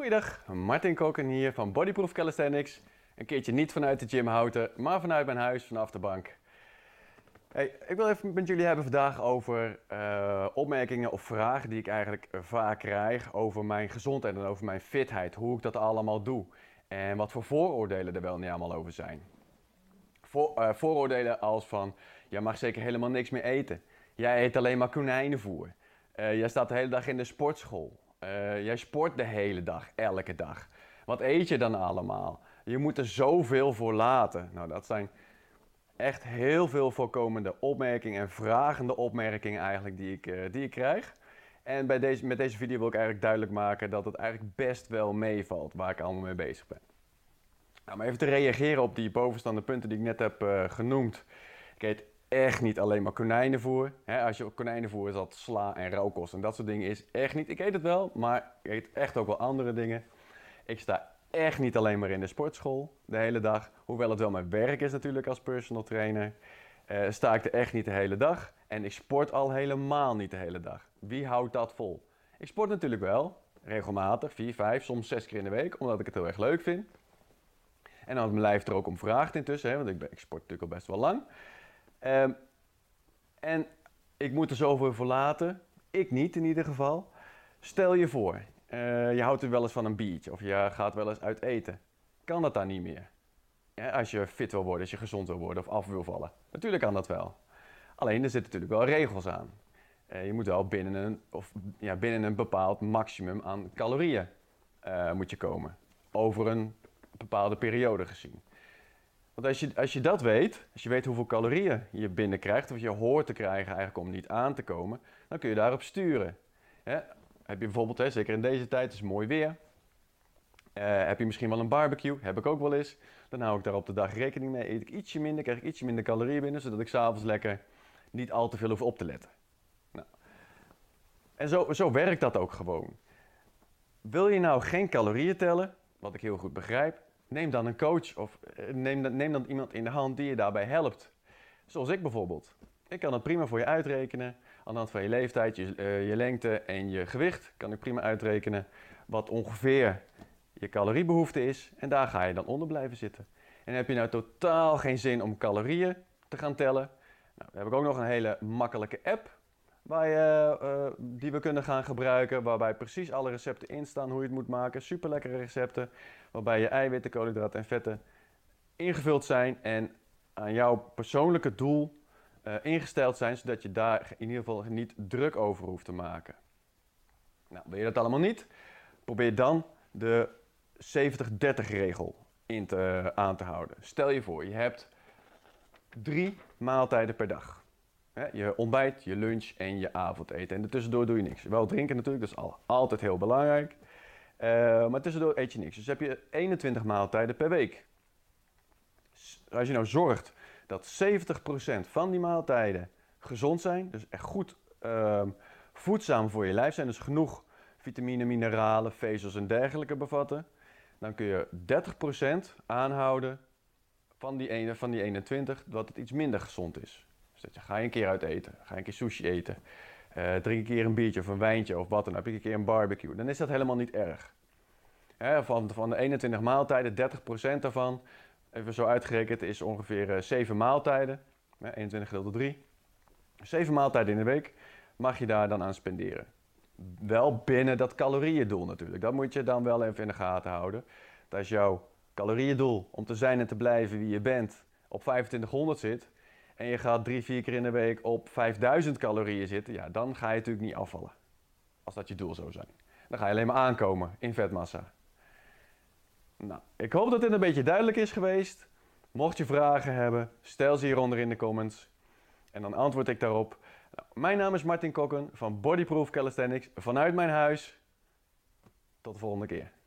Goedendag, Martin Koken hier van Bodyproof Calisthenics. Een keertje niet vanuit de gym houten, maar vanuit mijn huis, vanaf de bank. Hey, ik wil even met jullie hebben vandaag over eh, opmerkingen of vragen die ik eigenlijk vaak krijg over mijn gezondheid en over mijn fitheid. Hoe ik dat allemaal doe en wat voor vooroordelen er wel niet allemaal over zijn. Voor, eh, vooroordelen als van, jij mag zeker helemaal niks meer eten. Jij eet alleen maar konijnenvoer. Eh, jij staat de hele dag in de sportschool. Eh, jij sport de hele dag, elke dag. Wat eet je dan allemaal? Je moet er zoveel voor laten. Nou, dat zijn echt heel veel voorkomende opmerkingen en vragende opmerkingen eigenlijk die ik, eh, die ik krijg. En bij deze, met deze video wil ik eigenlijk duidelijk maken dat het eigenlijk best wel meevalt waar ik allemaal mee bezig ben. Nou, maar even te reageren op die bovenstaande punten die ik net heb eh, genoemd echt niet alleen maar konijnenvoer. als je op konijnenvoer zat, sla en rauwkost en dat soort dingen is echt niet. Ik eet het wel, maar ik eet echt ook wel andere dingen. Ik sta echt niet alleen maar in de sportschool de hele dag. Hoewel het wel mijn werk is natuurlijk als personal trainer. Eh, sta ik er echt niet de hele dag. En ik sport al helemaal niet de hele dag. Wie houdt dat vol? Ik sport natuurlijk wel, regelmatig, vier, vijf, soms zes keer in de week, omdat ik het heel erg leuk vind. En dan mijn lijf er ook om vraagt intussen, hè, want ik, ik sport natuurlijk al best wel lang. Ehm, en ik moet er zoveel voor laten. Ik niet in ieder geval. Stel je voor, eh, je houdt er wel eens van een biertje of je gaat wel eens uit eten. Kan dat dan niet meer? als je fit wil worden, als je gezond wil worden of af wil vallen. Natuurlijk kan dat wel. Alleen er zitten natuurlijk wel regels aan. Eh, je moet wel binnen een, of, ja, binnen een bepaald maximum aan calorieën uh, moet je komen. Over een bepaalde periode gezien. Want als je, als je dat weet, als je weet hoeveel calorieën je binnenkrijgt, of je hoort te krijgen eigenlijk om niet aan te komen, dan kun je daarop sturen. Heb je bijvoorbeeld, hè, zeker in deze tijd, het is mooi weer. Eh, heb je misschien wel een barbecue? Heb ik ook wel eens. Dan hou ik daar op de dag rekening mee. Eet ik ietsje minder, krijg ik ietsje minder calorieën binnen, zodat ik s'avonds lekker niet al te veel hoef op te letten. Nou. En zo, zo werkt dat ook gewoon. Wil je nou geen calorieën tellen, wat ik heel goed begrijp, neem dan een coach of eh, neem, neem dan iemand in de hand die je daarbij helpt. Zoals ik bijvoorbeeld. Ik kan dat prima voor je uitrekenen. Aan de hand van je leeftijd, je, eh, je lengte en je gewicht kan ik prima uitrekenen wat ongeveer je caloriebehoefte is. En daar ga je dan onder blijven zitten. En heb je nou totaal geen zin om calorieën te gaan tellen? Nou, we heb ik ook nog een hele makkelijke app eh, eh, die we kunnen gaan gebruiken, waarbij precies alle recepten in staan hoe je het moet maken. Super lekkere recepten, waarbij je eiwitten, koolhydraten en vetten ingevuld zijn en aan jouw persoonlijke doel eh, ingesteld zijn, zodat je daar in ieder geval niet druk over hoeft te maken. Nou, wil je dat allemaal niet? Probeer dan de 70-30 regel in te, aan te houden. Stel je voor, je hebt drie maaltijden per dag. Je ontbijt, je lunch en je avondeten. En tussendoor doe je niks. Wel drinken natuurlijk, dat is altijd heel belangrijk. Eh, maar tussendoor eet je niks. Dus heb je 21 maaltijden per week. Als je nou zorgt dat 70% van die maaltijden gezond zijn, dus echt goed ehm, voedzaam voor je lijf zijn, dus genoeg vitamine, mineralen, vezels en dergelijke bevatten, dan kun je 30% aanhouden van die, ene, van die 21 dat het iets minder gezond is. Dus je, ga je een keer uit eten, ga je een keer sushi eten, uh, drink een keer een biertje of een wijntje of wat dan heb ik een keer een barbecue. Dan is dat helemaal niet erg. Hè, van, van de 21 maaltijden, 30% daarvan, even zo uitgerekend, is ongeveer 7 eh, maaltijden. Hè, 21 gedeeld door 3. 7 maaltijden in de week mag je daar dan aan spenderen. Wel binnen dat calorieëndoel natuurlijk. Dat moet je dan wel even in de gaten houden. Dat is jouw calorieëndoel om te zijn en te blijven wie je bent op 2500 zit, en je gaat drie, vier keer in de week op 5000 calorieën zitten, ja, dan ga je natuurlijk niet afvallen. Als dat je doel zou zijn. Dan ga je alleen maar aankomen in vetmassa. Nou, ik hoop dat dit een beetje duidelijk is geweest. Mocht je vragen hebben, stel ze hieronder in de comments. En dan antwoord ik daarop. Nou, mijn naam is Martin Kokken van Bodyproof Calisthenics vanuit mijn huis. Tot de volgende keer.